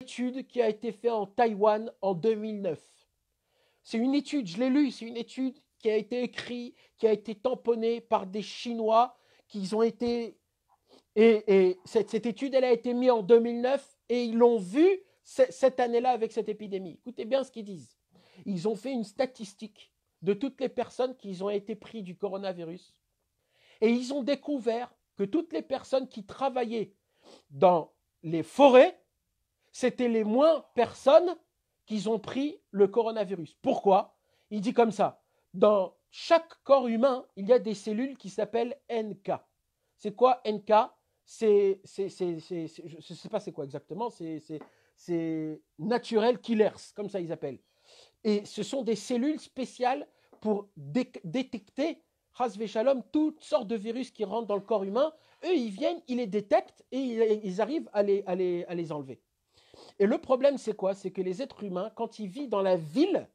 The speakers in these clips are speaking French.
étude qui a été faite en Taïwan en 2009. C'est une étude, je l'ai lu, c'est une étude qui a été écrite, qui a été tamponnée par des Chinois qui ont été... Et, cette, étude, elle a été mise en 2009 et ils l'ont vue cette année-là avec cette épidémie. Écoutez bien ce qu'ils disent. Ils ont fait une statistique de toutes les personnes qui ont été prises du coronavirus. Et ils ont découvert que toutes les personnes qui travaillaient dans les forêts c'était les moins personnes qui ont pris le coronavirus. Pourquoi Il dit comme ça. Dans chaque corps humain, il y a des cellules qui s'appellent NK. C'est quoi NK C'est, je ne sais pas c'est quoi exactement, c'est naturel killers, comme ça ils appellent. Et ce sont des cellules spéciales pour détecter, Hasve Shalom, toutes sortes de virus qui rentrent dans le corps humain. Eux, ils viennent, ils les détectent et ils, ils arrivent à les enlever. Et le problème, c'est quoi C'est que les êtres humains, quand ils vivent dans la ville,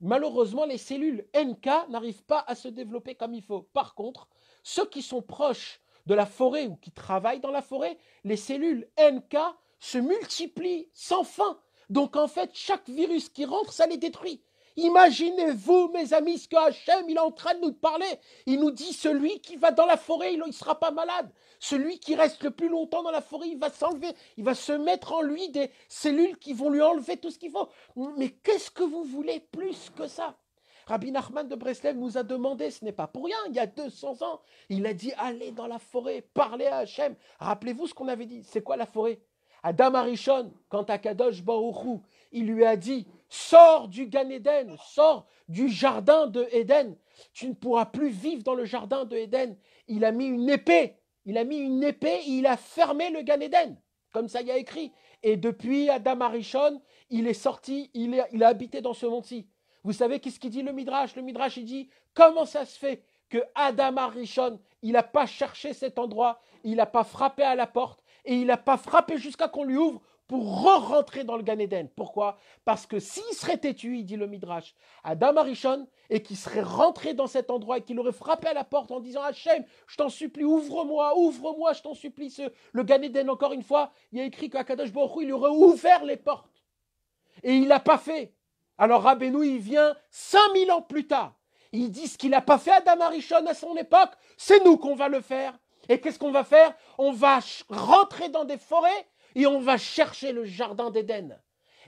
malheureusement, les cellules NK n'arrivent pas à se développer comme il faut. Par contre, ceux qui sont proches de la forêt ou qui travaillent dans la forêt, les cellules NK se multiplient sans fin. Donc en fait, chaque virus qui rentre, ça les détruit. Imaginez-vous, mes amis, ce que Hachem, il est en train de nous parler. Il nous dit, celui qui va dans la forêt, il ne sera pas malade. Celui qui reste le plus longtemps dans la forêt, il va s'enlever. Il va se mettre en lui des cellules qui vont lui enlever tout ce qu'il faut. Mais qu'est-ce que vous voulez plus que ça Rabbi Nachman de Breslev nous a demandé, ce n'est pas pour rien, il y a 200 ans, il a dit allez dans la forêt, parlez à Hachem. Rappelez-vous ce qu'on avait dit, c'est quoi la forêt Adam Arishon, à Kadosh Baruchou, il lui a dit Sors du Gan sors du jardin de Éden. Tu ne pourras plus vivre dans le jardin de Éden. Il a mis une épée, il a mis une épée et il a fermé le Gan comme ça il y a écrit. Et depuis Adam Arishon, il est sorti, il, a habité dans ce monde-ci. Vous savez qu'est-ce qu'il dit le Midrash Le Midrash, il dit comment ça se fait que Adam Arishon, il n'a pas cherché cet endroit, il n'a pas frappé à la porte et il n'a pas frappé jusqu'à qu'on lui ouvre pour re-rentrer dans le Gan Eden. Pourquoi Parce que s'il serait têtu, dit le Midrash, Adam Arishon, et qu'il serait rentré dans cet endroit et qu'il aurait frappé à la porte en disant Hachem, je t'en supplie, ouvre-moi, ouvre-moi, je t'en supplie. Ce, le Gan Eden, encore une fois, il y a écrit qu'Akadosh Baruch il aurait ouvert les portes. Et il l'a pas fait. Alors Rabbeinu, il vient 5000 ans plus tard. Il dit ce qu'il n'a pas fait Adam Arishon à son époque, c'est nous qu'on va le faire. Et qu'est-ce qu'on va faire On va rentrer dans des forêts et on va chercher le jardin d'Éden.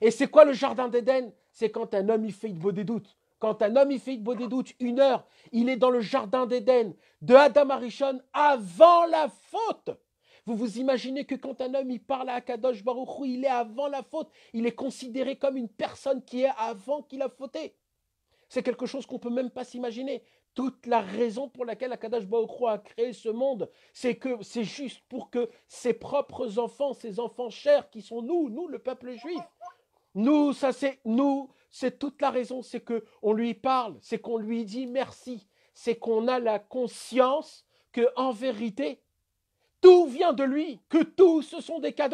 Et c'est quoi le jardin d'Éden C'est quand un homme il fait de des doutes. Quand un homme il fait beau des doutes, une heure, il est dans le jardin d'Éden de Adam Arishon avant la faute. Vous vous imaginez que quand un homme il parle à kadosh Baruch il est avant la faute, il est considéré comme une personne qui est avant qu'il a fauté. C'est quelque chose qu'on ne peut même pas s'imaginer toute la raison pour laquelle Akadash Baokro a créé ce monde, c'est que c'est juste pour que ses propres enfants, ses enfants chers, qui sont nous, nous le peuple juif, nous, ça c'est nous, c'est toute la raison, c'est que on lui parle, c'est qu'on lui dit merci, c'est qu'on a la conscience que en vérité, tout vient de lui, que tout ce sont des cadeaux.